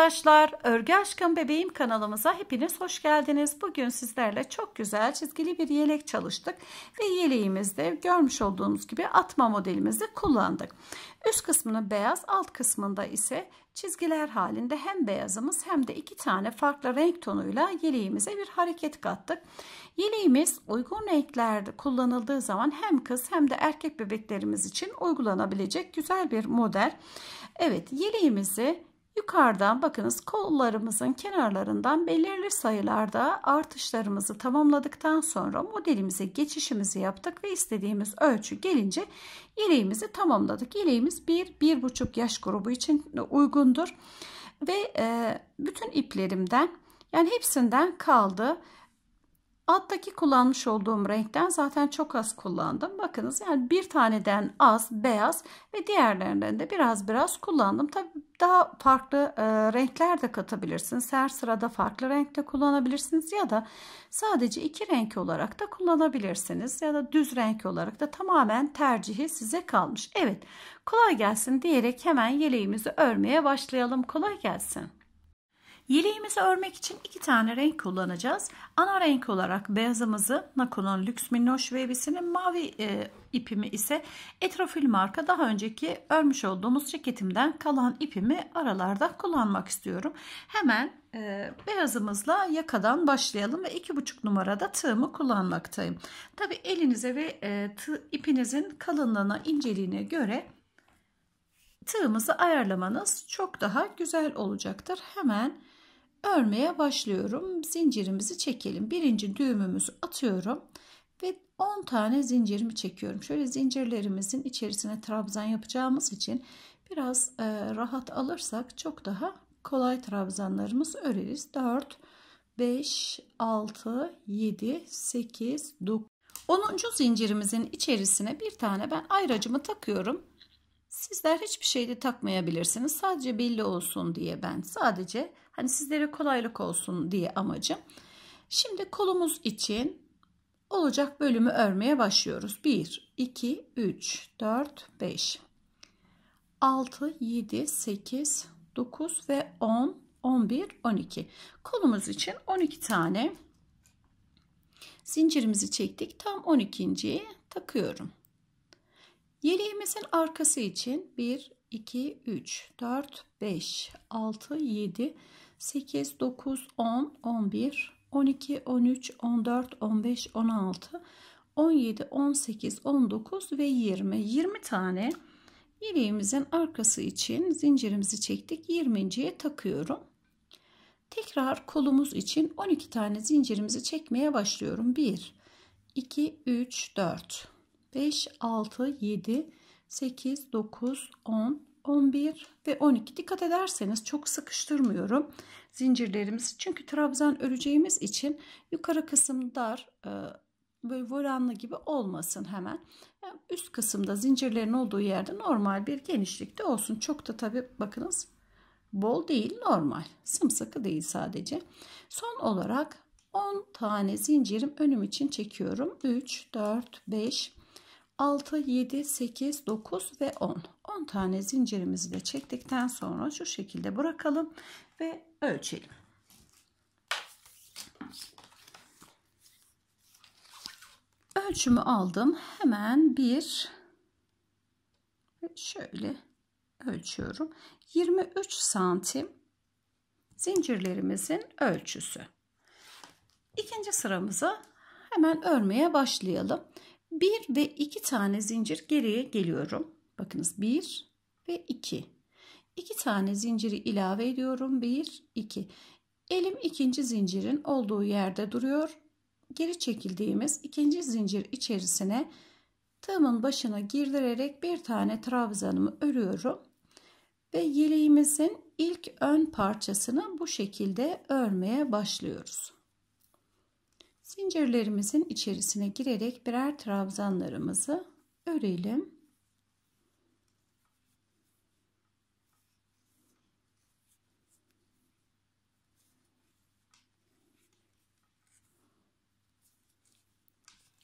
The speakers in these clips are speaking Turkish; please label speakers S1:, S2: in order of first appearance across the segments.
S1: arkadaşlar, Örgü Aşkım Bebeğim kanalımıza hepiniz hoş geldiniz. Bugün sizlerle çok güzel çizgili bir yelek çalıştık ve yeleğimizde görmüş olduğunuz gibi atma modelimizi kullandık. Üst kısmını beyaz, alt kısmında ise çizgiler halinde hem beyazımız hem de iki tane farklı renk tonuyla yeleğimize bir hareket kattık. Yeleğimiz uygun renklerde kullanıldığı zaman hem kız hem de erkek bebeklerimiz için uygulanabilecek güzel bir model. Evet yeleğimizi Yukarıdan bakınız kollarımızın kenarlarından belirli sayılarda artışlarımızı tamamladıktan sonra modelimize geçişimizi yaptık ve istediğimiz ölçü gelince ileğimizi tamamladık. İleğimiz 1-1,5 yaş grubu için uygundur ve e, bütün iplerimden yani hepsinden kaldı. Alttaki kullanmış olduğum renkten zaten çok az kullandım. Bakınız yani bir taneden az beyaz ve diğerlerinden de biraz biraz kullandım. Tabii daha farklı e, renkler de katabilirsiniz. Her sırada farklı renkte kullanabilirsiniz ya da sadece iki renk olarak da kullanabilirsiniz. Ya da düz renk olarak da tamamen tercihi size kalmış. Evet kolay gelsin diyerek hemen yeleğimizi örmeye başlayalım. Kolay gelsin. Yeleğimizi örmek için iki tane renk kullanacağız. Ana renk olarak beyazımızı Nako'nun Lüks Minnoş Baby'sinin mavi e, ipimi ise Etrofil marka daha önceki örmüş olduğumuz ceketimden kalan ipimi aralarda kullanmak istiyorum. Hemen e, beyazımızla yakadan başlayalım ve iki buçuk numarada tığımı kullanmaktayım. Tabi elinize ve e, tığ, ipinizin kalınlığına inceliğine göre tığımızı ayarlamanız çok daha güzel olacaktır. Hemen örmeye başlıyorum. Zincirimizi çekelim. Birinci düğümümüzü atıyorum ve 10 tane zincirimi çekiyorum. Şöyle zincirlerimizin içerisine trabzan yapacağımız için biraz e, rahat alırsak çok daha kolay trabzanlarımız öreriz. 4 5 6 7 8 9 10. zincirimizin içerisine bir tane ben ayracımı takıyorum. Sizler hiçbir şeyde takmayabilirsiniz. Sadece belli olsun diye ben sadece Hani sizlere kolaylık olsun diye amacım. Şimdi kolumuz için olacak bölümü örmeye başlıyoruz. 1, 2, 3, 4, 5, 6, 7, 8, 9 ve 10, 11, 12. Kolumuz için 12 tane zincirimizi çektik. Tam 12.yi takıyorum. Yeleğimizin arkası için 1, 2, 3, 4, 5, 6, 7, 8, 8, 9, 10, 11, 12, 13, 14, 15, 16, 17, 18, 19 ve 20. 20 tane yeleğimizin arkası için zincirimizi çektik. 20.ye takıyorum. Tekrar kolumuz için 12 tane zincirimizi çekmeye başlıyorum. 1, 2, 3, 4, 5, 6, 7, 8, 9, 10, 11 ve 12 dikkat ederseniz çok sıkıştırmıyorum zincirlerimizi çünkü trabzan öreceğimiz için yukarı kısım dar e, böyle volanlı gibi olmasın hemen üst kısımda zincirlerin olduğu yerde normal bir genişlikte olsun çok da tabi bakınız bol değil normal sımsıkı değil sadece son olarak 10 tane zincirim önüm için çekiyorum 3 4 5 6, 7, 8, 9 ve 10. 10 tane zincirimizi de çektikten sonra şu şekilde bırakalım ve ölçelim. Ölçümü aldım. Hemen bir şöyle ölçüyorum. 23 santim zincirlerimizin ölçüsü. İkinci sıramıza hemen örmeye başlayalım. 1 ve 2 tane zincir geriye geliyorum. Bakınız 1 ve 2. 2 tane zinciri ilave ediyorum. 1, 2. Elim ikinci zincirin olduğu yerde duruyor. Geri çekildiğimiz ikinci zincir içerisine tığımın başına girdirerek bir tane trabzanımı örüyorum. Ve yeleğimizin ilk ön parçasını bu şekilde örmeye başlıyoruz. Zincirlerimizin içerisine girerek birer trabzanlarımızı örelim.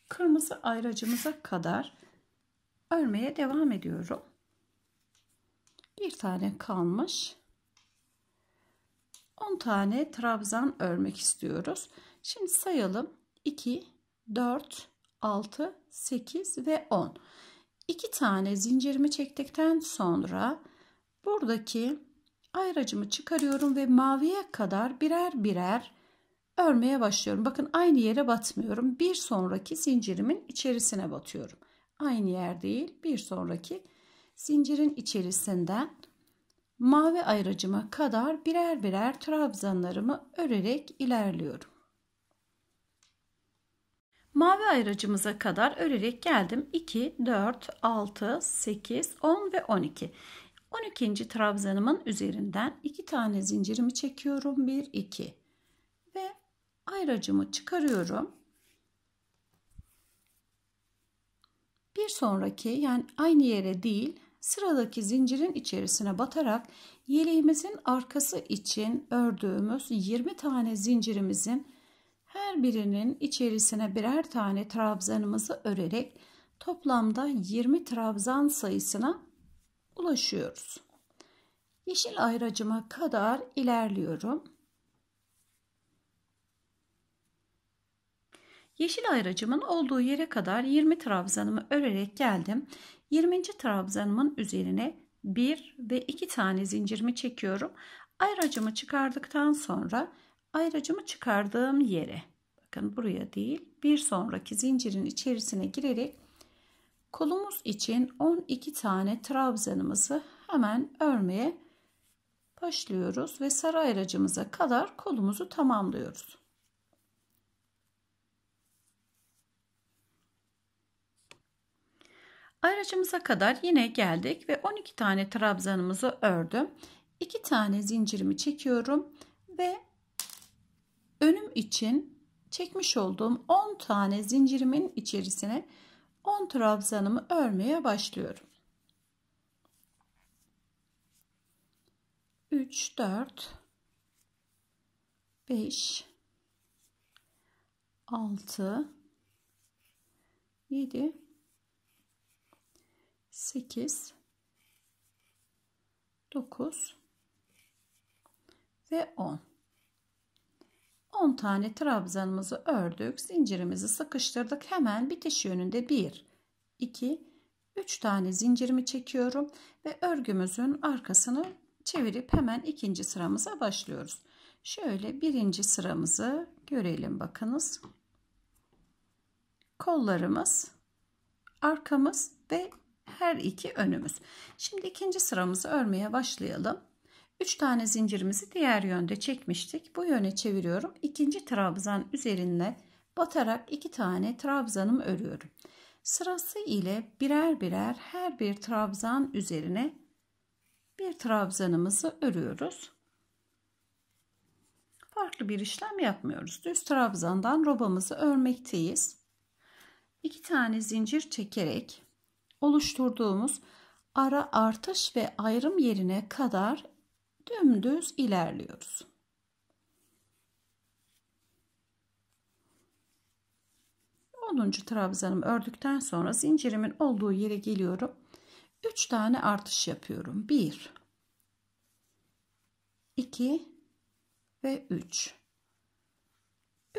S1: Kırmızı ayracımıza kadar örmeye devam ediyorum. Bir tane kalmış. 10 tane trabzan örmek istiyoruz. Şimdi sayalım. 2, 4, 6, 8 ve 10. 2 tane zincirimi çektikten sonra buradaki ayracımı çıkarıyorum ve maviye kadar birer birer örmeye başlıyorum. Bakın aynı yere batmıyorum. Bir sonraki zincirimin içerisine batıyorum. Aynı yer değil. Bir sonraki zincirin içerisinden mavi ayracıma kadar birer birer trabzanlarımı örerek ilerliyorum. Mavi ayracımıza kadar örerek geldim. 2, 4, 6, 8, 10 ve 12. 12. trabzanımın üzerinden 2 tane zincirimi çekiyorum. 1, 2 ve ayracımı çıkarıyorum. Bir sonraki yani aynı yere değil sıradaki zincirin içerisine batarak yeleğimizin arkası için ördüğümüz 20 tane zincirimizin her birinin içerisine birer tane trabzanımızı örerek toplamda 20 trabzan sayısına ulaşıyoruz. Yeşil ayracıma kadar ilerliyorum. Yeşil ayracımın olduğu yere kadar 20 trabzanımı örerek geldim. 20. trabzanımın üzerine 1 ve 2 tane zincirimi çekiyorum. Ayracımı çıkardıktan sonra ayracımı çıkardığım yere bakın buraya değil bir sonraki zincirin içerisine girerek kolumuz için 12 tane trabzanımızı hemen örmeye başlıyoruz ve sarı ayracımıza kadar kolumuzu tamamlıyoruz. Ayracımıza kadar yine geldik ve 12 tane trabzanımızı ördüm. 2 tane zincirimi çekiyorum ve önüm için çekmiş olduğum 10 tane zincirimin içerisine 10 trabzanımı örmeye başlıyorum. 3 4 5 6 7 8 9 ve 10 10 tane trabzanımızı ördük. Zincirimizi sıkıştırdık. Hemen bitiş yönünde 1, 2, 3 tane zincirimi çekiyorum. Ve örgümüzün arkasını çevirip hemen ikinci sıramıza başlıyoruz. Şöyle birinci sıramızı görelim bakınız. Kollarımız, arkamız ve her iki önümüz. Şimdi ikinci sıramızı örmeye başlayalım. 3 tane zincirimizi diğer yönde çekmiştik. Bu yöne çeviriyorum. İkinci trabzan üzerine batarak 2 tane trabzanımı örüyorum. Sırası ile birer birer her bir trabzan üzerine bir trabzanımızı örüyoruz. Farklı bir işlem yapmıyoruz. Düz trabzandan robamızı örmekteyiz. 2 tane zincir çekerek oluşturduğumuz ara artış ve ayrım yerine kadar dümdüz ilerliyoruz. Onuncu trabzanımı ördükten sonra zincirimin olduğu yere geliyorum. 3 tane artış yapıyorum. 1 2 ve 3.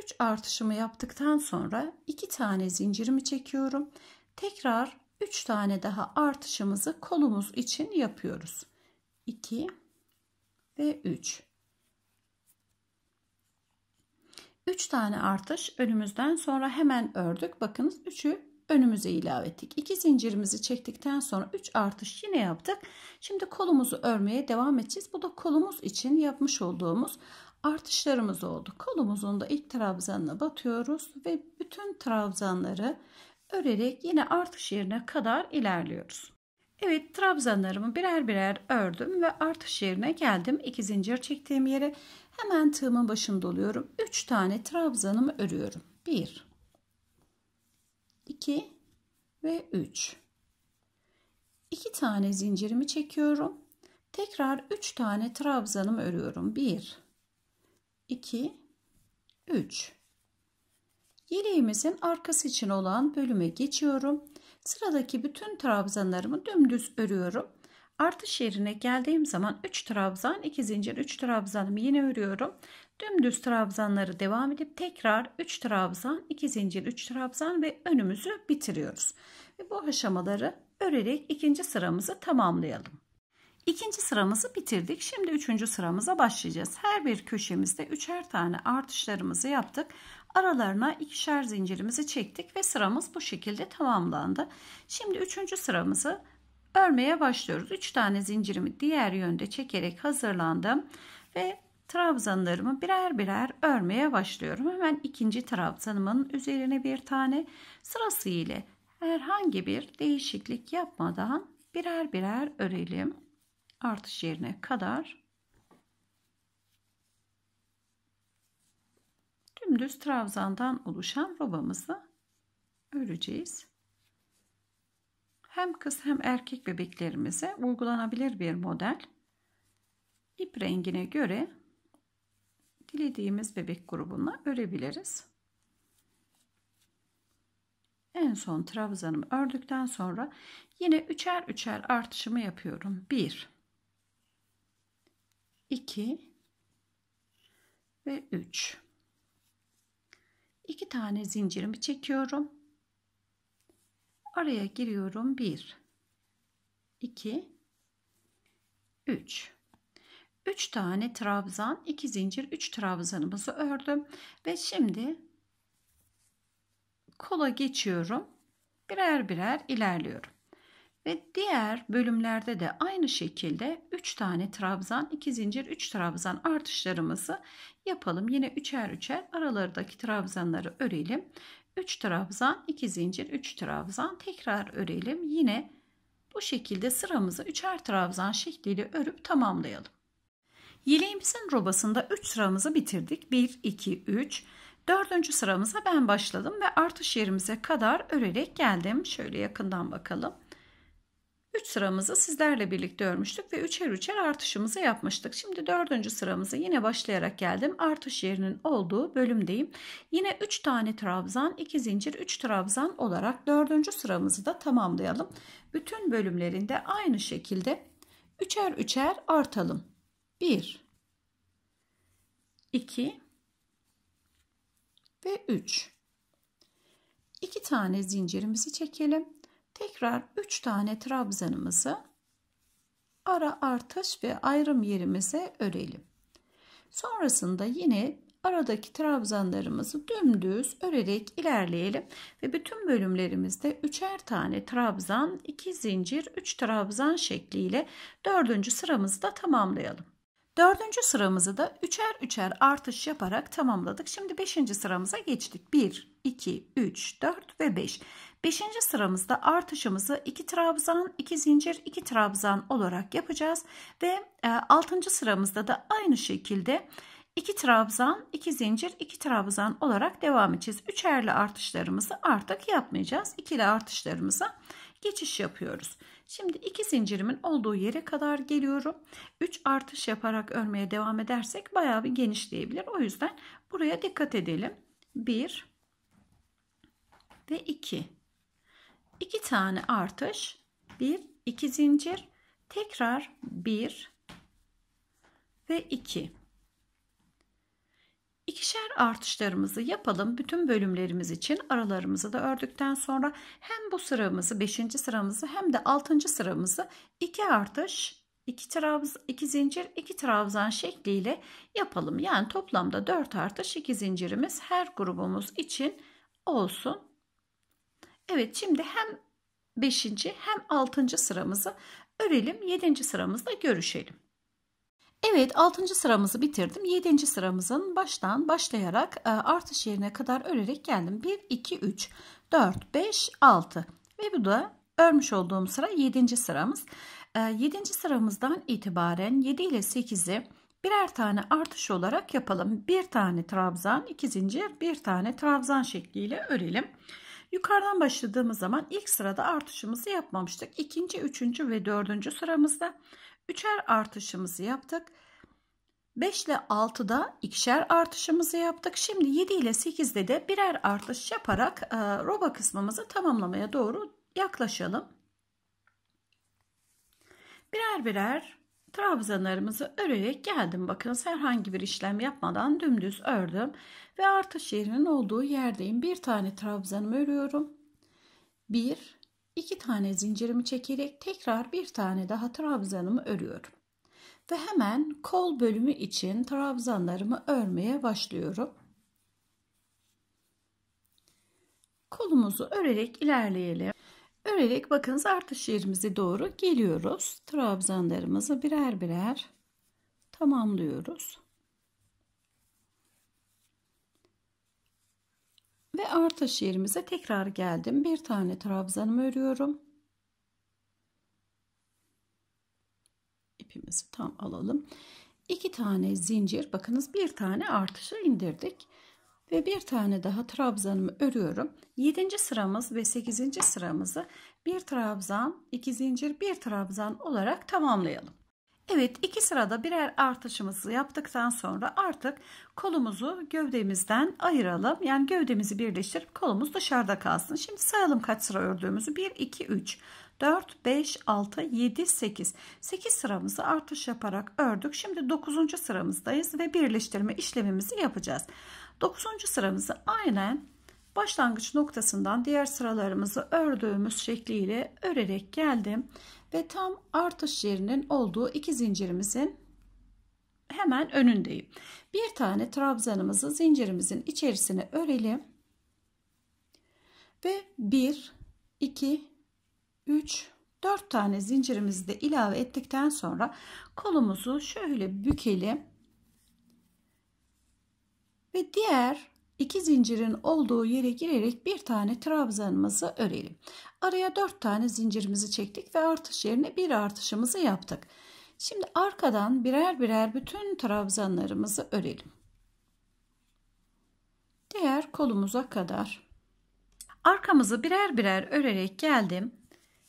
S1: 3 artışımı yaptıktan sonra 2 tane zincirimi çekiyorum. Tekrar 3 tane daha artışımızı kolumuz için yapıyoruz. 2 ve 3. 3 tane artış önümüzden sonra hemen ördük. Bakınız 3'ü önümüze ilave ettik. 2 zincirimizi çektikten sonra 3 artış yine yaptık. Şimdi kolumuzu örmeye devam edeceğiz. Bu da kolumuz için yapmış olduğumuz artışlarımız oldu. Kolumuzun da ilk trabzanına batıyoruz ve bütün trabzanları örerek yine artış yerine kadar ilerliyoruz. Evet trabzanlarımı birer birer ördüm ve artış yerine geldim. İki zincir çektiğim yere hemen tığımın başını doluyorum. Üç tane trabzanımı örüyorum. Bir, iki ve üç. İki tane zincirimi çekiyorum. Tekrar üç tane trabzanımı örüyorum. Bir, iki, üç. Yeleğimizin arkası için olan bölüme geçiyorum. Sıradaki bütün trabzanlarımı dümdüz örüyorum. Artış yerine geldiğim zaman 3 trabzan, 2 zincir, 3 trabzanımı yine örüyorum. Dümdüz trabzanları devam edip tekrar 3 trabzan, 2 zincir, 3 trabzan ve önümüzü bitiriyoruz. Ve bu aşamaları örerek ikinci sıramızı tamamlayalım. İkinci sıramızı bitirdik. Şimdi üçüncü sıramıza başlayacağız. Her bir köşemizde üçer tane artışlarımızı yaptık. Aralarına ikişer zincirimizi çektik ve sıramız bu şekilde tamamlandı. Şimdi üçüncü sıramızı örmeye başlıyoruz. Üç tane zincirimi diğer yönde çekerek hazırlandım ve trabzanlarımı birer birer örmeye başlıyorum. Hemen ikinci trabzanımın üzerine bir tane sırası ile herhangi bir değişiklik yapmadan birer birer örelim. Artış yerine kadar dümdüz trabzandan oluşan robamızı öreceğiz. Hem kız hem erkek bebeklerimize uygulanabilir bir model. İp rengine göre dilediğimiz bebek grubuna örebiliriz. En son trabzanımı ördükten sonra yine üçer üçer artışımı yapıyorum. 1 2 ve 3 2 tane zincirimi çekiyorum. Araya giriyorum. 1 2 3 3 tane trabzan, 2 zincir, 3 trabzanımızı ördüm ve şimdi kola geçiyorum. Birer birer ilerliyorum. Ve diğer bölümlerde de aynı şekilde 3 tane trabzan, 2 zincir, 3 trabzan artışlarımızı yapalım. Yine üçer üçer aralardaki trabzanları örelim. 3 trabzan, 2 zincir, 3 trabzan tekrar örelim. Yine bu şekilde sıramızı üçer trabzan şekliyle örüp tamamlayalım. Yeleğimizin robasında 3 sıramızı bitirdik. 1, 2, 3. Dördüncü sıramıza ben başladım ve artış yerimize kadar örerek geldim. Şöyle yakından bakalım. 3 sıramızı sizlerle birlikte örmüştük ve üçer üçer artışımızı yapmıştık. Şimdi dördüncü sıramızı yine başlayarak geldim. Artış yerinin olduğu bölümdeyim. Yine 3 tane trabzan, 2 zincir, 3 trabzan olarak dördüncü sıramızı da tamamlayalım. Bütün bölümlerinde aynı şekilde üçer üçer artalım. 1 2 ve 3 2 tane zincirimizi çekelim Tekrar 3 tane trabzanımızı ara artış ve ayrım yerimize örelim. Sonrasında yine aradaki trabzanlarımızı dümdüz örerek ilerleyelim ve bütün bölümlerimizde üçer tane trabzan, iki zincir, üç trabzan şekliyle dördüncü sıramızı da tamamlayalım. Dördüncü sıramızı da üçer üçer artış yaparak tamamladık. Şimdi beşinci sıramıza geçtik. 1, 2, 3, 4 ve 5. Beşinci sıramızda artışımızı 2 trabzan, 2 zincir, 2 trabzan olarak yapacağız. Ve e, altıncı sıramızda da aynı şekilde 2 trabzan, 2 zincir, 2 trabzan olarak devam edeceğiz. Üçerli artışlarımızı artık yapmayacağız. İkili artışlarımıza geçiş yapıyoruz. Şimdi 2 zincirimin olduğu yere kadar geliyorum. 3 artış yaparak örmeye devam edersek bayağı bir genişleyebilir. O yüzden buraya dikkat edelim. 1 ve 2 2 tane artış 1 2 zincir tekrar 1 ve 2 İkişer artışlarımızı yapalım bütün bölümlerimiz için aralarımızı da ördükten sonra hem bu sıramızı 5. sıramızı hem de 6. sıramızı 2 artış 2 trabz 2 zincir 2 trabzan şekliyle yapalım yani toplamda 4 artış 2 zincirimiz her grubumuz için olsun Evet şimdi hem 5. hem 6. sıramızı örelim. 7. sıramızda görüşelim. Evet 6. sıramızı bitirdim. 7. sıramızın baştan başlayarak e, artış yerine kadar örerek geldim. 1, 2, 3, 4, 5, 6 ve bu da örmüş olduğum sıra 7. sıramız. 7. E, sıramızdan itibaren 7 ile 8'i birer tane artış olarak yapalım. Bir tane trabzan, iki zincir, bir tane trabzan şekliyle örelim. Yukarıdan başladığımız zaman ilk sırada artışımızı yapmamıştık. İkinci, üçüncü ve dördüncü sıramızda üçer artışımızı yaptık. 5 ile 6'da ikişer artışımızı yaptık. Şimdi 7 ile 8'de de birer artış yaparak e, roba kısmımızı tamamlamaya doğru yaklaşalım. Birer birer trabzanlarımızı örerek geldim. Bakın herhangi bir işlem yapmadan dümdüz ördüm. Ve artış yerinin olduğu yerdeyim. Bir tane trabzanımı örüyorum. Bir, iki tane zincirimi çekerek tekrar bir tane daha trabzanımı örüyorum. Ve hemen kol bölümü için trabzanlarımı örmeye başlıyorum. Kolumuzu örerek ilerleyelim. Örerek bakınız artış yerimize doğru geliyoruz. Trabzanlarımızı birer birer tamamlıyoruz. Ve artış yerimize tekrar geldim. Bir tane trabzanımı örüyorum. İpimizi tam alalım. İki tane zincir. Bakınız bir tane artışa indirdik ve bir tane daha trabzanımı örüyorum. 7. sıramız ve 8. sıramızı bir trabzan, 2 zincir, bir trabzan olarak tamamlayalım. Evet iki sırada birer artışımızı yaptıktan sonra artık kolumuzu gövdemizden ayıralım. Yani gövdemizi birleştirip kolumuz dışarıda kalsın. Şimdi sayalım kaç sıra ördüğümüzü. 1, 2, 3, 4, 5, 6, 7, 8. 8 sıramızı artış yaparak ördük. Şimdi 9. sıramızdayız ve birleştirme işlemimizi yapacağız. 9. sıramızı aynen başlangıç noktasından diğer sıralarımızı ördüğümüz şekliyle örerek geldim ve tam artış yerinin olduğu iki zincirimizin hemen önündeyim. Bir tane trabzanımızı zincirimizin içerisine örelim. Ve 1 2 3 4 tane zincirimizi de ilave ettikten sonra kolumuzu şöyle bükelim ve diğer iki zincirin olduğu yere girerek bir tane trabzanımızı örelim. Araya dört tane zincirimizi çektik ve artış yerine bir artışımızı yaptık. Şimdi arkadan birer birer bütün trabzanlarımızı örelim. Diğer kolumuza kadar. Arkamızı birer birer örerek geldim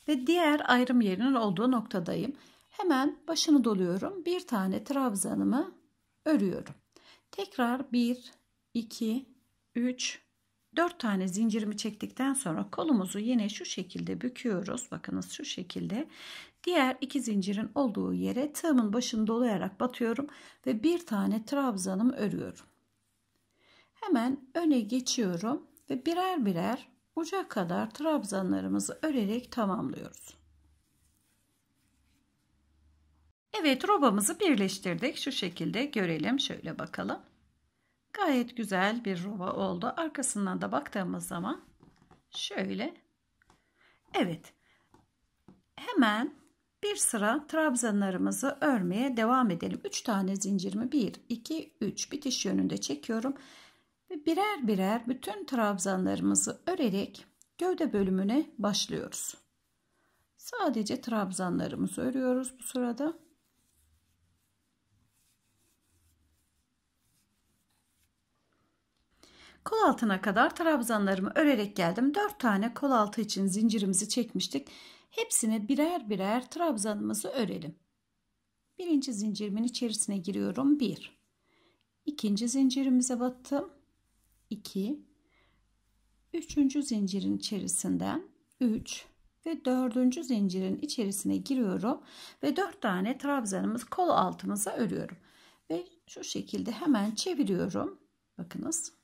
S1: ve diğer ayrım yerinin olduğu noktadayım. Hemen başını doluyorum. Bir tane trabzanımı örüyorum. Tekrar bir 2, 3, 4 tane zincirimi çektikten sonra kolumuzu yine şu şekilde büküyoruz. Bakınız şu şekilde. Diğer iki zincirin olduğu yere tığımın başını dolayarak batıyorum ve bir tane trabzanım örüyorum. Hemen öne geçiyorum ve birer birer uca kadar trabzanlarımızı örerek tamamlıyoruz. Evet robamızı birleştirdik. Şu şekilde görelim. Şöyle bakalım. Gayet güzel bir rova oldu. Arkasından da baktığımız zaman şöyle. Evet. Hemen bir sıra trabzanlarımızı örmeye devam edelim. 3 tane zincirimi 1, 2, 3 bitiş yönünde çekiyorum. Ve birer birer bütün trabzanlarımızı örerek gövde bölümüne başlıyoruz. Sadece trabzanlarımızı örüyoruz bu sırada. Kol altına kadar trabzanlarımı örerek geldim. Dört tane kol altı için zincirimizi çekmiştik. Hepsine birer birer trabzanımızı örelim. Birinci zincirimin içerisine giriyorum. Bir. İkinci zincirimize battım. İki. Üçüncü zincirin içerisinden üç. ve dördüncü zincirin içerisine giriyorum ve dört tane trabzanımız kol altımıza örüyorum ve şu şekilde hemen çeviriyorum bakınız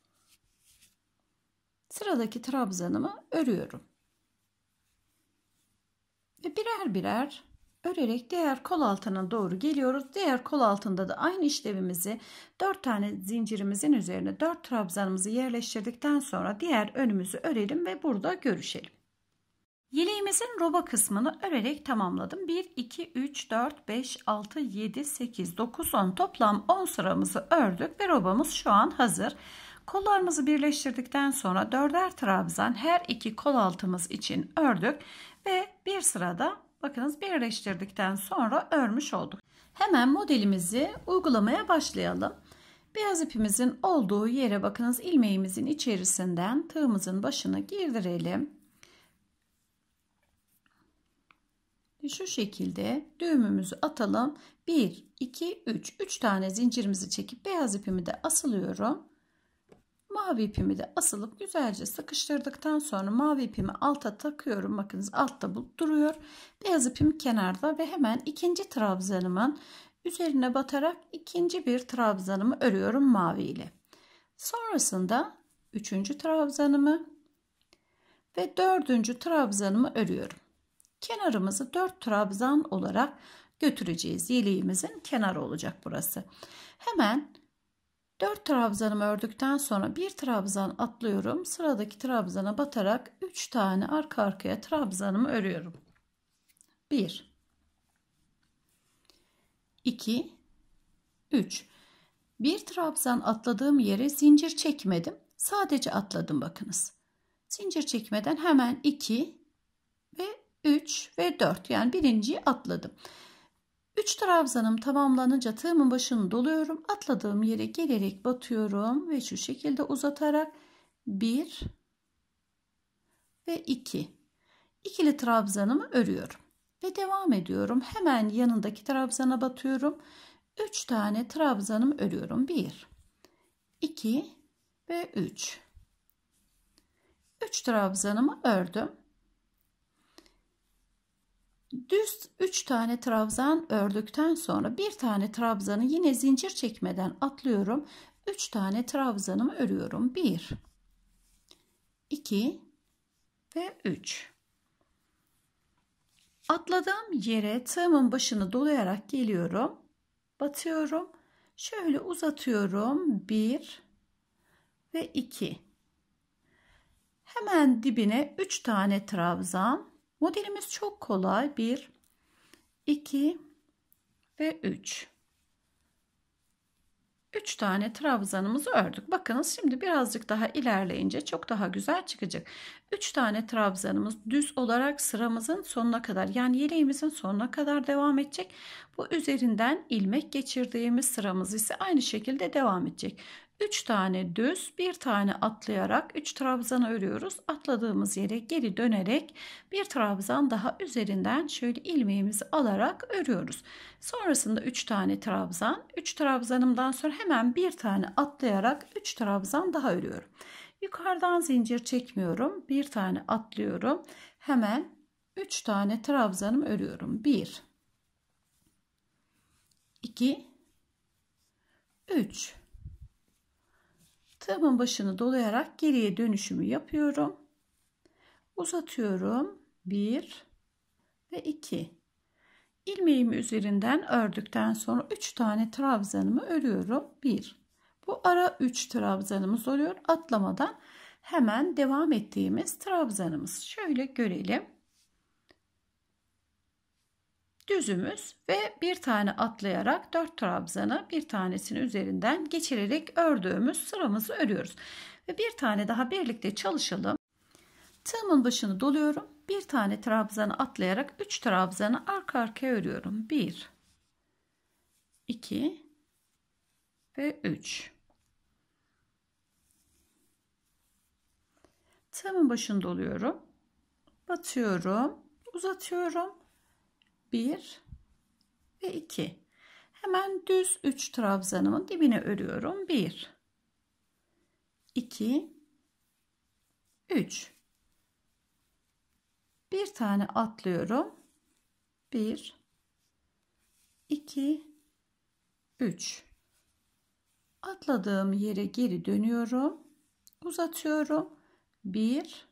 S1: Sıradaki trabzanımı örüyorum. Ve birer birer örerek diğer kol altına doğru geliyoruz. Diğer kol altında da aynı işlevimizi 4 tane zincirimizin üzerine 4 trabzanımızı yerleştirdikten sonra diğer önümüzü örelim ve burada görüşelim. Yeleğimizin roba kısmını örerek tamamladım. 1, 2, 3, 4, 5, 6, 7, 8, 9, 10 toplam 10 sıramızı ördük ve robamız şu an hazır. Kollarımızı birleştirdikten sonra dörder trabzan her iki kol altımız için ördük ve bir sırada bakınız birleştirdikten sonra örmüş olduk. Hemen modelimizi uygulamaya başlayalım. Beyaz ipimizin olduğu yere bakınız ilmeğimizin içerisinden tığımızın başını girdirelim. Şu şekilde düğümümüzü atalım. 1, 2, 3. 3 tane zincirimizi çekip beyaz ipimi de asılıyorum. Mavi ipimi de asılıp güzelce sıkıştırdıktan sonra mavi ipimi alta takıyorum. Bakınız altta bu duruyor. Beyaz ipim kenarda ve hemen ikinci trabzanımın üzerine batarak ikinci bir trabzanımı örüyorum mavi ile. Sonrasında üçüncü trabzanımı ve dördüncü trabzanımı örüyorum. Kenarımızı dört trabzan olarak götüreceğiz. Yeleğimizin kenarı olacak burası. Hemen 4 trabzanımı ördükten sonra bir trabzan atlıyorum. Sıradaki trabzana batarak 3 tane arka arkaya trabzanımı örüyorum. 1 2 3 Bir trabzan atladığım yere zincir çekmedim. Sadece atladım bakınız. Zincir çekmeden hemen 2 ve 3 ve 4 yani birinciyi atladım. 3 trabzanım tamamlanınca tığımın başını doluyorum. Atladığım yere gelerek batıyorum ve şu şekilde uzatarak 1 ve 2 iki. ikili trabzanımı örüyorum ve devam ediyorum. Hemen yanındaki trabzana batıyorum. 3 tane trabzanımı örüyorum. 1 2 ve 3 3 trabzanımı ördüm. Düz 3 tane trabzan ördükten sonra bir tane trabzanı yine zincir çekmeden atlıyorum. 3 tane trabzanımı örüyorum. 1 2 ve 3 Atladığım yere tığımın başını dolayarak geliyorum. Batıyorum. Şöyle uzatıyorum. 1 ve 2 Hemen dibine 3 tane trabzan Modelimiz çok kolay. 1, 2 ve 3. 3 tane trabzanımızı ördük. Bakınız şimdi birazcık daha ilerleyince çok daha güzel çıkacak. 3 tane trabzanımız düz olarak sıramızın sonuna kadar yani yeleğimizin sonuna kadar devam edecek. Bu üzerinden ilmek geçirdiğimiz sıramız ise aynı şekilde devam edecek. 3 tane düz, bir tane atlayarak 3 trabzan örüyoruz. Atladığımız yere geri dönerek bir trabzan daha üzerinden şöyle ilmeğimizi alarak örüyoruz. Sonrasında 3 tane trabzan, 3 trabzanımdan sonra hemen bir tane atlayarak 3 trabzan daha örüyorum. Yukarıdan zincir çekmiyorum. Bir tane atlıyorum. Hemen 3 tane trabzanım örüyorum. 1 2 3 Tığımın başını dolayarak geriye dönüşümü yapıyorum. Uzatıyorum. 1 ve 2. İlmeğimi üzerinden ördükten sonra 3 tane trabzanımı örüyorum. 1. Bu ara 3 trabzanımız oluyor. Atlamadan hemen devam ettiğimiz trabzanımız. Şöyle görelim düzümüz ve bir tane atlayarak dört trabzanı bir tanesinin üzerinden geçirerek ördüğümüz sıramızı örüyoruz. Ve bir tane daha birlikte çalışalım. Tığımın başını doluyorum. Bir tane trabzanı atlayarak üç trabzanı arka arkaya örüyorum. Bir, iki ve üç. Tığımın başını doluyorum. Batıyorum. Uzatıyorum 1 ve 2 hemen düz 3 trabzanımın dibine örüyorum 1 2 3 bir tane atlıyorum 1 2 3 atladığım yere geri dönüyorum uzatıyorum 1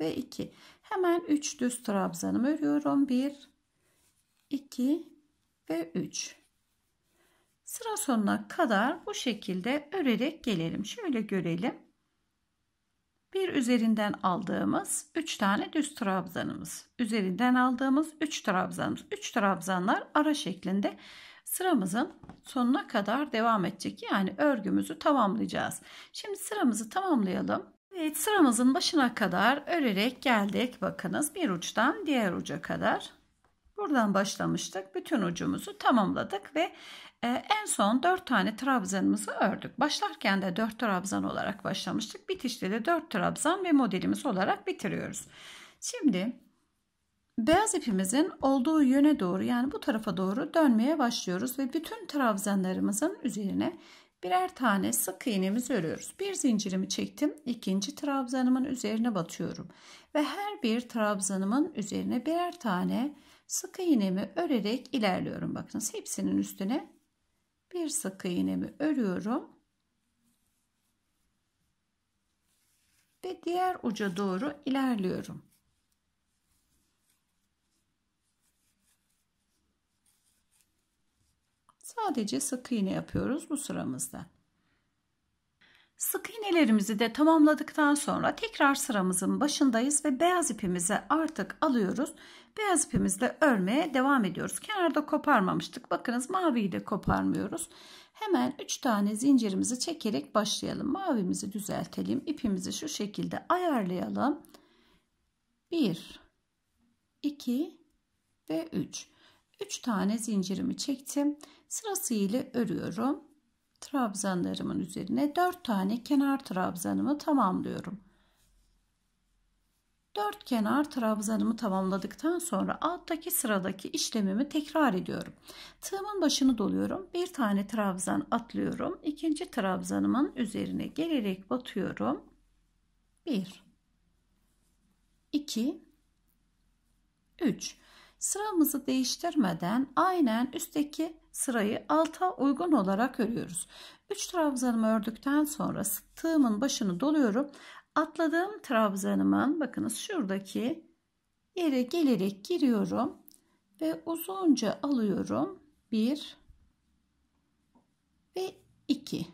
S1: ve 2 hemen 3 düz trabzanımı örüyorum 1 2 ve 3 sıra sonuna kadar bu şekilde örerek gelelim şöyle görelim bir üzerinden aldığımız 3 tane düz trabzanımız üzerinden aldığımız 3 trabzanımız 3 trabzanlar ara şeklinde sıramızın sonuna kadar devam edecek yani örgümüzü tamamlayacağız şimdi sıramızı tamamlayalım Evet sıramızın başına kadar örerek geldik bakınız bir uçtan diğer uca kadar Buradan başlamıştık. Bütün ucumuzu tamamladık ve e, en son 4 tane trabzanımızı ördük. Başlarken de 4 trabzan olarak başlamıştık. Bitişte de 4 trabzan ve modelimiz olarak bitiriyoruz. Şimdi beyaz ipimizin olduğu yöne doğru yani bu tarafa doğru dönmeye başlıyoruz ve bütün trabzanlarımızın üzerine birer tane sık iğnemizi örüyoruz. Bir zincirimi çektim. ikinci trabzanımın üzerine batıyorum ve her bir trabzanımın üzerine birer tane sık iğnemi örerek ilerliyorum. Bakınız hepsinin üstüne bir sık iğnemi örüyorum. Ve diğer uca doğru ilerliyorum. Sadece sık iğne yapıyoruz bu sıramızda. Sık iğnelerimizi de tamamladıktan sonra tekrar sıramızın başındayız ve beyaz ipimizi artık alıyoruz. Beyaz ipimizle örmeye devam ediyoruz. Kenarda koparmamıştık. Bakınız maviyi de koparmıyoruz. Hemen 3 tane zincirimizi çekerek başlayalım. Mavimizi düzeltelim. İpimizi şu şekilde ayarlayalım. 1 2 ve 3. 3 tane zincirimi çektim. Sırasıyla örüyorum trabzanlarımın üzerine 4 tane kenar trabzanımı tamamlıyorum. 4 kenar trabzanımı tamamladıktan sonra alttaki sıradaki işlemimi tekrar ediyorum. Tığımın başını doluyorum. Bir tane trabzan atlıyorum. ikinci trabzanımın üzerine gelerek batıyorum. 1 2 3 Sıramızı değiştirmeden aynen üstteki sırayı alta uygun olarak örüyoruz. 3 trabzanımı ördükten sonra tığımın başını doluyorum. Atladığım trabzanımın bakınız şuradaki yere gelerek giriyorum ve uzunca alıyorum. 1 ve 2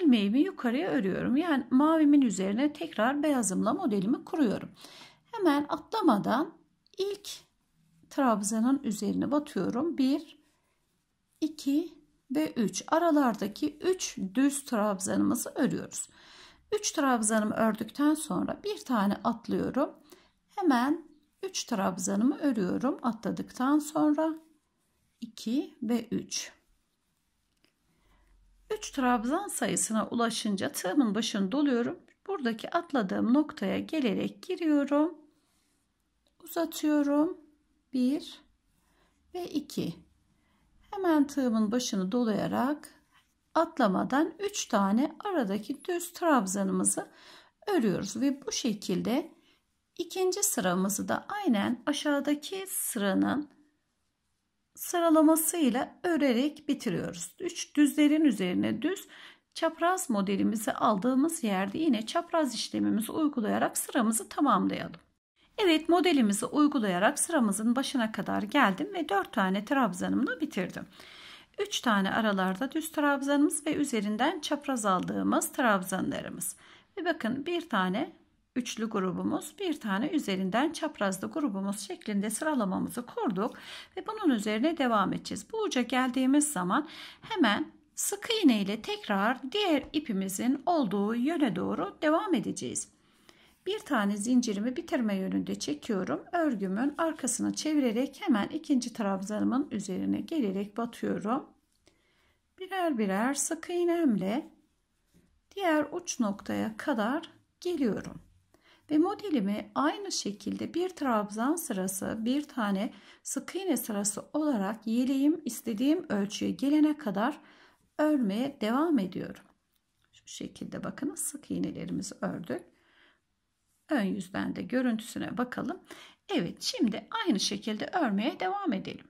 S1: ilmeğimi yukarıya örüyorum. Yani mavimin üzerine tekrar beyazımla modelimi kuruyorum. Hemen atlamadan ilk trabzanın üzerine batıyorum. 1 2 ve 3 aralardaki 3 düz trabzanımızı örüyoruz. 3 trabzanımı ördükten sonra bir tane atlıyorum. Hemen 3 trabzanımı örüyorum. Atladıktan sonra 2 ve 3. 3 trabzan sayısına ulaşınca tığımın başını doluyorum. Buradaki atladığım noktaya gelerek giriyorum. Uzatıyorum. 1 ve 2. Hemen tığımın başını dolayarak atlamadan 3 tane aradaki düz trabzanımızı örüyoruz ve bu şekilde ikinci sıramızı da aynen aşağıdaki sıranın sıralamasıyla örerek bitiriyoruz. 3 düzlerin üzerine düz çapraz modelimizi aldığımız yerde yine çapraz işlemimizi uygulayarak sıramızı tamamlayalım. Evet modelimizi uygulayarak sıramızın başına kadar geldim ve 4 tane trabzanımla bitirdim. 3 tane aralarda düz trabzanımız ve üzerinden çapraz aldığımız trabzanlarımız. Ve bakın bir tane üçlü grubumuz, bir tane üzerinden çaprazlı grubumuz şeklinde sıralamamızı kurduk ve bunun üzerine devam edeceğiz. Bu uca geldiğimiz zaman hemen sık iğne ile tekrar diğer ipimizin olduğu yöne doğru devam edeceğiz bir tane zincirimi bitirme yönünde çekiyorum. Örgümün arkasını çevirerek hemen ikinci trabzanımın üzerine gelerek batıyorum. Birer birer sık iğnemle diğer uç noktaya kadar geliyorum. Ve modelimi aynı şekilde bir trabzan sırası bir tane sık iğne sırası olarak yeleğim istediğim ölçüye gelene kadar örmeye devam ediyorum. Şu şekilde bakın sık iğnelerimizi ördük. Ön yüzden de görüntüsüne bakalım. Evet şimdi aynı şekilde örmeye devam edelim.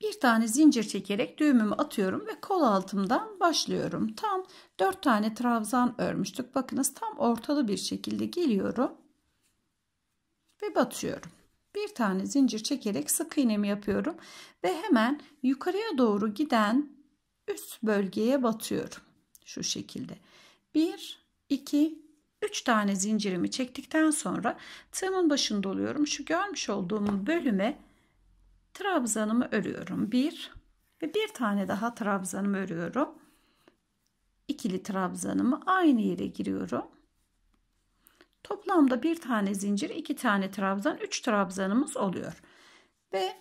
S1: Bir tane zincir çekerek düğümümü atıyorum ve kol altımdan başlıyorum. Tam 4 tane trabzan örmüştük. Bakınız tam ortalı bir şekilde geliyorum ve batıyorum. Bir tane zincir çekerek sık iğnemi yapıyorum ve hemen yukarıya doğru giden üst bölgeye batıyorum. Şu şekilde. 1 2 3 tane zincirimi çektikten sonra tığımın başında oluyorum. Şu görmüş olduğum bölüme trabzanımı örüyorum. 1 ve bir tane daha trabzanımı örüyorum. İkili trabzanımı aynı yere giriyorum. Toplamda bir tane zincir, iki tane trabzan, üç trabzanımız oluyor. Ve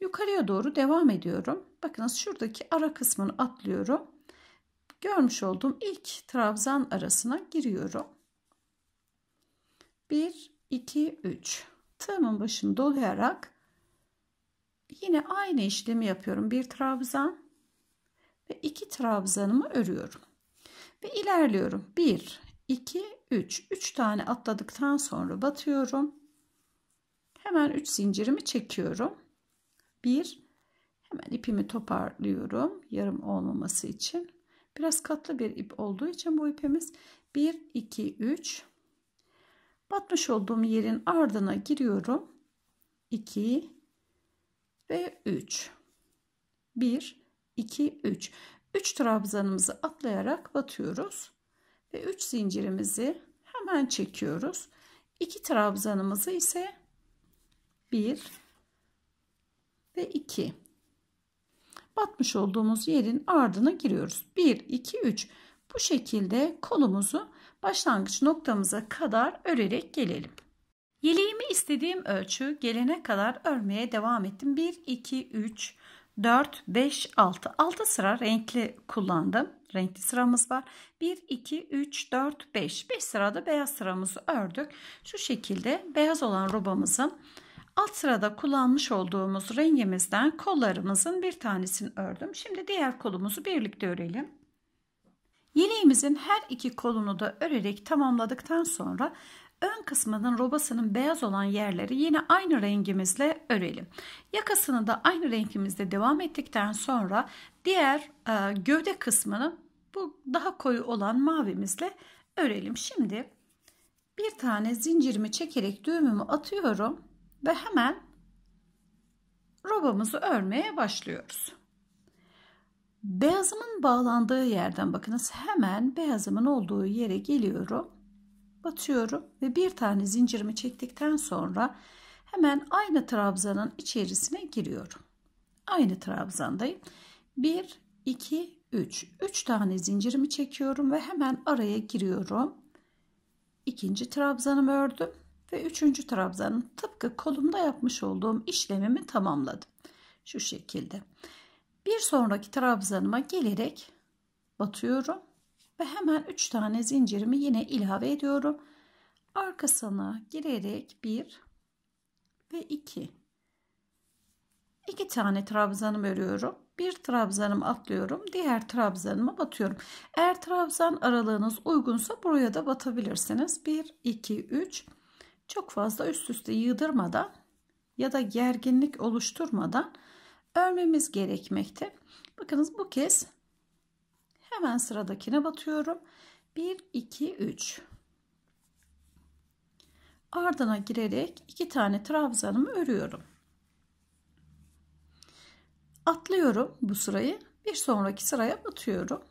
S1: yukarıya doğru devam ediyorum. Bakınız şuradaki ara kısmını atlıyorum. Görmüş olduğum ilk trabzan arasına giriyorum. 1, 2, 3. Tığımın başını dolayarak yine aynı işlemi yapıyorum. Bir trabzan ve iki trabzanımı örüyorum. Ve ilerliyorum. 1, 2, 3. 3 tane atladıktan sonra batıyorum. Hemen 3 zincirimi çekiyorum. 1, hemen ipimi toparlıyorum. Yarım olmaması için. Biraz katlı bir ip olduğu için bu ipimiz 1, 2, 3, batmış olduğum yerin ardına giriyorum. 2 ve 3. 1 2 3. 3 trabzanımızı atlayarak batıyoruz ve 3 zincirimizi hemen çekiyoruz. 2 trabzanımızı ise 1 ve 2. Batmış olduğumuz yerin ardına giriyoruz. 1 2 3. Bu şekilde kolumuzu başlangıç noktamıza kadar örerek gelelim. Yeleğimi istediğim ölçü gelene kadar örmeye devam ettim. 1, 2, 3, 4, 5, 6. 6 sıra renkli kullandım. Renkli sıramız var. 1, 2, 3, 4, 5. 5 sırada beyaz sıramızı ördük. Şu şekilde beyaz olan robamızın alt sırada kullanmış olduğumuz rengimizden kollarımızın bir tanesini ördüm. Şimdi diğer kolumuzu birlikte örelim. Yeleğimizin her iki kolunu da örerek tamamladıktan sonra ön kısmının robasının beyaz olan yerleri yine aynı rengimizle örelim. Yakasını da aynı rengimizle devam ettikten sonra diğer e, gövde kısmını bu daha koyu olan mavimizle örelim. Şimdi bir tane zincirimi çekerek düğümümü atıyorum ve hemen robamızı örmeye başlıyoruz. Beyazımın bağlandığı yerden bakınız hemen beyazımın olduğu yere geliyorum. Batıyorum ve bir tane zincirimi çektikten sonra hemen aynı trabzanın içerisine giriyorum. Aynı trabzandayım. 1, 2, 3. 3 tane zincirimi çekiyorum ve hemen araya giriyorum. İkinci trabzanımı ördüm ve üçüncü trabzanın tıpkı kolumda yapmış olduğum işlemimi tamamladım. Şu şekilde. Bir sonraki trabzanıma gelerek batıyorum ve hemen 3 tane zincirimi yine ilave ediyorum. Arkasına girerek 1 ve 2. 2 tane trabzanımı örüyorum. Bir trabzanımı atlıyorum. Diğer trabzanımı batıyorum. Eğer trabzan aralığınız uygunsa buraya da batabilirsiniz. 1, 2, 3. Çok fazla üst üste yığdırmadan ya da gerginlik oluşturmadan örmemiz gerekmekte. Bakınız bu kez hemen sıradakine batıyorum. 1, 2, 3. Ardına girerek iki tane trabzanımı örüyorum. Atlıyorum bu sırayı. Bir sonraki sıraya batıyorum.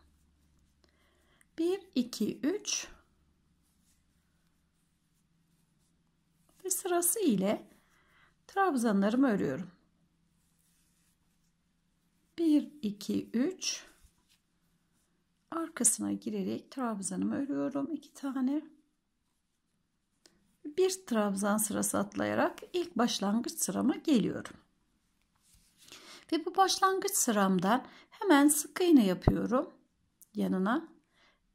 S1: 1, 2, 3 ve sırası ile trabzanlarımı örüyorum. 1 2 3 arkasına girerek trabzanımı örüyorum iki tane bir trabzan sırası atlayarak ilk başlangıç sırama geliyorum ve bu başlangıç sıramdan hemen sık iğne yapıyorum yanına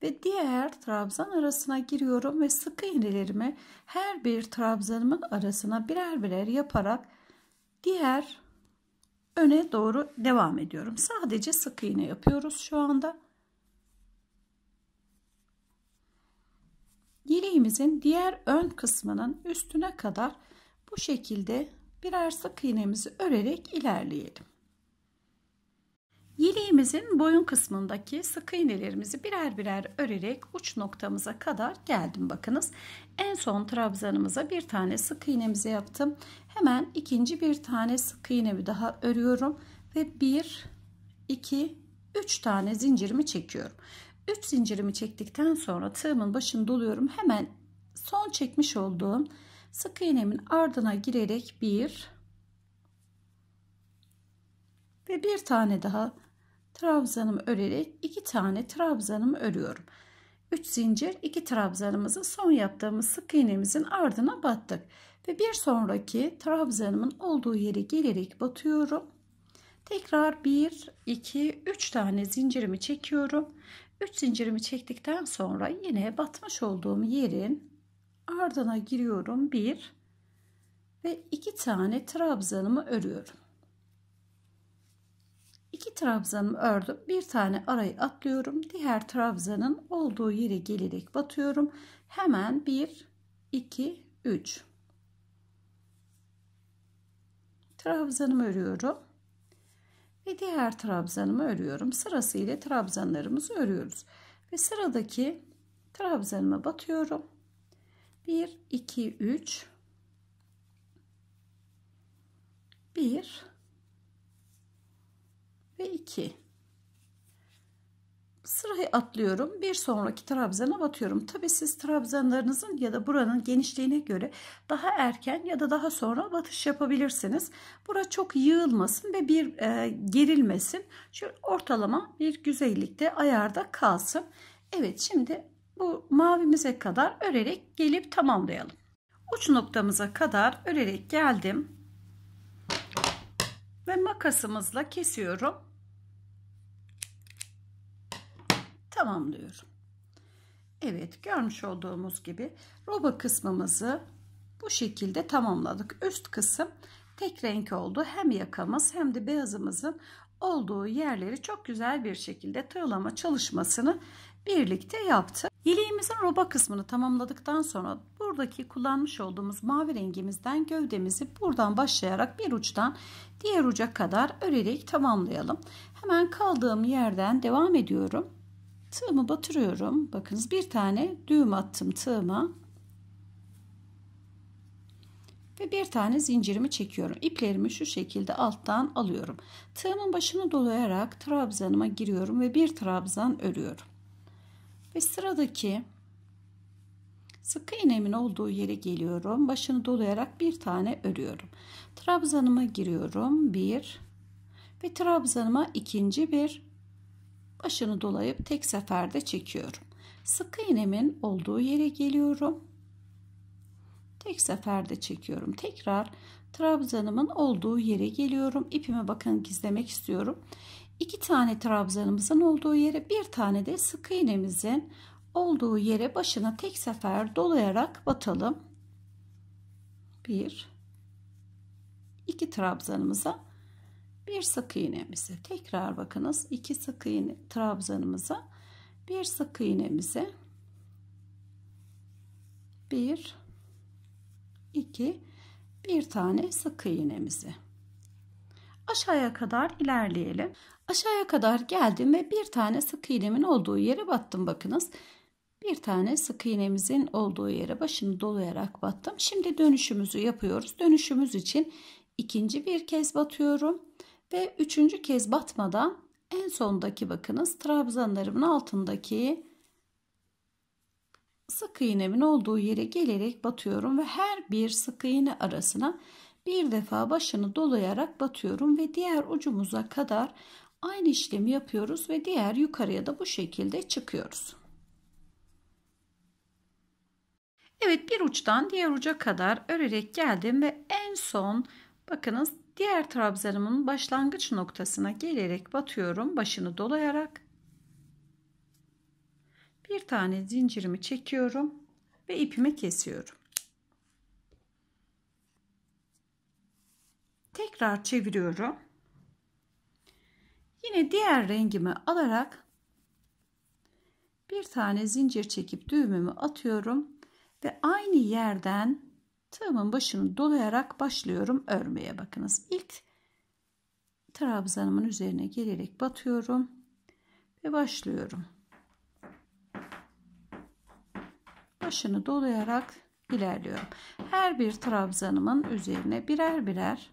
S1: ve diğer trabzan arasına giriyorum ve sık iğnelerimi her bir trabzanımın arasına birer birer yaparak diğer öne doğru devam ediyorum. Sadece sık iğne yapıyoruz şu anda. Yeleğimizin diğer ön kısmının üstüne kadar bu şekilde birer sık iğnemizi örerek ilerleyelim. Yeleğimizin boyun kısmındaki sık iğnelerimizi birer birer örerek uç noktamıza kadar geldim bakınız. En son trabzanımıza bir tane sık iğnemizi yaptım. Hemen ikinci bir tane sık iğnemi daha örüyorum ve 1 2 3 tane zincirimi çekiyorum. 3 zincirimi çektikten sonra tığımın başını doluyorum. Hemen son çekmiş olduğum sık iğnemin ardına girerek 1 ve bir tane daha trabzanımı örerek iki tane trabzanımı örüyorum. 3 zincir 2 trabzanımızı son yaptığımız sık iğnemizin ardına battık ve bir sonraki trabzanımın olduğu yere gelerek batıyorum. Tekrar 1 2 3 tane zincirimi çekiyorum. 3 zincirimi çektikten sonra yine batmış olduğum yerin ardına giriyorum 1 ve 2 tane trabzanımı örüyorum. İki trabzanımı ördüm. Bir tane arayı atlıyorum. Diğer trabzanın olduğu yere gelerek batıyorum. Hemen 1, 2, 3. Trabzanımı örüyorum. Ve diğer trabzanımı örüyorum. Sırasıyla trabzanlarımızı örüyoruz. Ve sıradaki trabzanıma batıyorum. 1, 2, 3. 1, ve 2 sırayı atlıyorum bir sonraki trabzana batıyorum tabi siz trabzanlarınızın ya da buranın genişliğine göre daha erken ya da daha sonra batış yapabilirsiniz bura çok yığılmasın ve bir e, gerilmesin şöyle ortalama bir güzellikte ayarda kalsın Evet şimdi bu mavimize kadar örerek gelip tamamlayalım uç noktamıza kadar örerek geldim ve makasımızla kesiyorum tamamlıyorum. Evet görmüş olduğumuz gibi roba kısmımızı bu şekilde tamamladık. Üst kısım tek renk oldu. Hem yakamız hem de beyazımızın olduğu yerleri çok güzel bir şekilde tığlama çalışmasını birlikte yaptı. Yeleğimizin roba kısmını tamamladıktan sonra buradaki kullanmış olduğumuz mavi rengimizden gövdemizi buradan başlayarak bir uçtan diğer uca kadar örerek tamamlayalım. Hemen kaldığım yerden devam ediyorum. Tığımı batırıyorum. Bakınız bir tane düğüm attım tığıma. Ve bir tane zincirimi çekiyorum. İplerimi şu şekilde alttan alıyorum. Tığımın başını dolayarak trabzanıma giriyorum ve bir trabzan örüyorum. Ve sıradaki sıkı iğnemin olduğu yere geliyorum. Başını dolayarak bir tane örüyorum. Trabzanıma giriyorum. Bir ve trabzanıma ikinci bir başını dolayıp tek seferde çekiyorum. Sık iğnemin olduğu yere geliyorum. Tek seferde çekiyorum. Tekrar trabzanımın olduğu yere geliyorum. İpime bakın gizlemek istiyorum. İki tane trabzanımızın olduğu yere bir tane de sık iğnemizin olduğu yere başına tek sefer dolayarak batalım. Bir, iki trabzanımıza bir sık iğnemizi tekrar bakınız iki sık iğne trabzanımıza bir sık iğnemize bir iki bir tane sık iğnemizi aşağıya kadar ilerleyelim aşağıya kadar geldim ve bir tane sık iğnemin olduğu yere battım bakınız bir tane sık iğnemizin olduğu yere başını dolayarak battım şimdi dönüşümüzü yapıyoruz dönüşümüz için ikinci bir kez batıyorum ve üçüncü kez batmadan en sondaki bakınız trabzanlarımın altındaki sık iğnemin olduğu yere gelerek batıyorum ve her bir sık iğne arasına bir defa başını dolayarak batıyorum ve diğer ucumuza kadar aynı işlemi yapıyoruz ve diğer yukarıya da bu şekilde çıkıyoruz. Evet bir uçtan diğer uca kadar örerek geldim ve en son bakınız Diğer trabzanımın başlangıç noktasına gelerek batıyorum başını dolayarak. Bir tane zincirimi çekiyorum ve ipimi kesiyorum. Tekrar çeviriyorum. Yine diğer rengimi alarak bir tane zincir çekip düğümümü atıyorum ve aynı yerden Tığımın başını dolayarak başlıyorum örmeye bakınız. ilk trabzanımın üzerine gelerek batıyorum ve başlıyorum. Başını dolayarak ilerliyorum. Her bir trabzanımın üzerine birer birer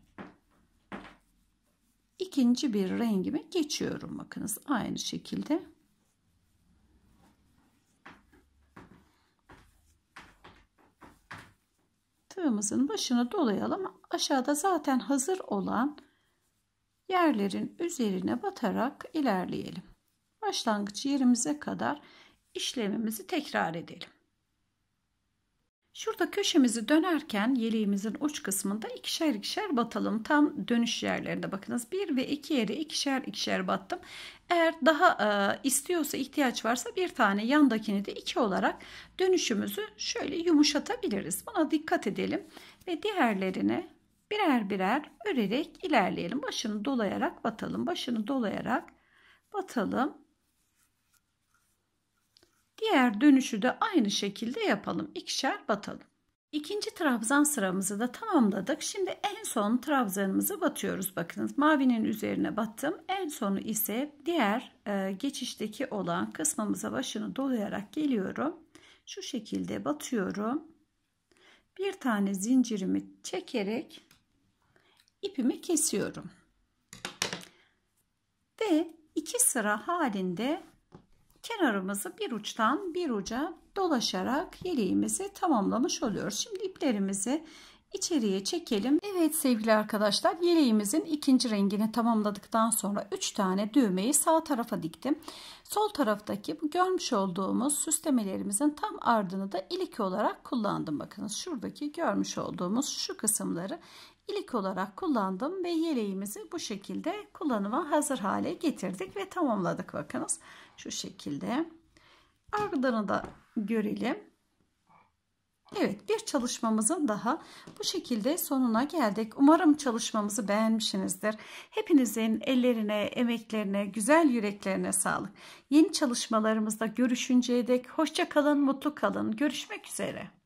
S1: ikinci bir rengime geçiyorum. Bakınız aynı şekilde. tığımızın başına dolayalım. Aşağıda zaten hazır olan yerlerin üzerine batarak ilerleyelim. Başlangıç yerimize kadar işlemimizi tekrar edelim. Şurada köşemizi dönerken yeleğimizin uç kısmında ikişer ikişer batalım. Tam dönüş yerlerinde bakınız. bir ve iki yere ikişer ikişer battım. Eğer daha e, istiyorsa ihtiyaç varsa bir tane yandakini de iki olarak dönüşümüzü şöyle yumuşatabiliriz. Buna dikkat edelim ve diğerlerini birer birer örerek ilerleyelim. Başını dolayarak batalım. Başını dolayarak batalım. Diğer dönüşü de aynı şekilde yapalım. İkişer batalım. İkinci trabzan sıramızı da tamamladık. Şimdi en son trabzanımızı batıyoruz. Bakınız mavinin üzerine battım. En sonu ise diğer e, geçişteki olan kısmımıza başını dolayarak geliyorum. Şu şekilde batıyorum. Bir tane zincirimi çekerek ipimi kesiyorum. Ve iki sıra halinde kenarımızı bir uçtan bir uca dolaşarak yeleğimizi tamamlamış oluyoruz. Şimdi iplerimizi içeriye çekelim. Evet sevgili arkadaşlar yeleğimizin ikinci rengini tamamladıktan sonra 3 tane düğmeyi sağ tarafa diktim. Sol taraftaki bu görmüş olduğumuz süslemelerimizin tam ardını da ilik olarak kullandım. Bakınız şuradaki görmüş olduğumuz şu kısımları ilik olarak kullandım ve yeleğimizi bu şekilde kullanıma hazır hale getirdik ve tamamladık bakınız. Şu şekilde. Arkadan da görelim. Evet bir çalışmamızın daha bu şekilde sonuna geldik. Umarım çalışmamızı beğenmişsinizdir. Hepinizin ellerine, emeklerine, güzel yüreklerine sağlık. Yeni çalışmalarımızda görüşünceye dek hoşça kalın, mutlu kalın. Görüşmek üzere.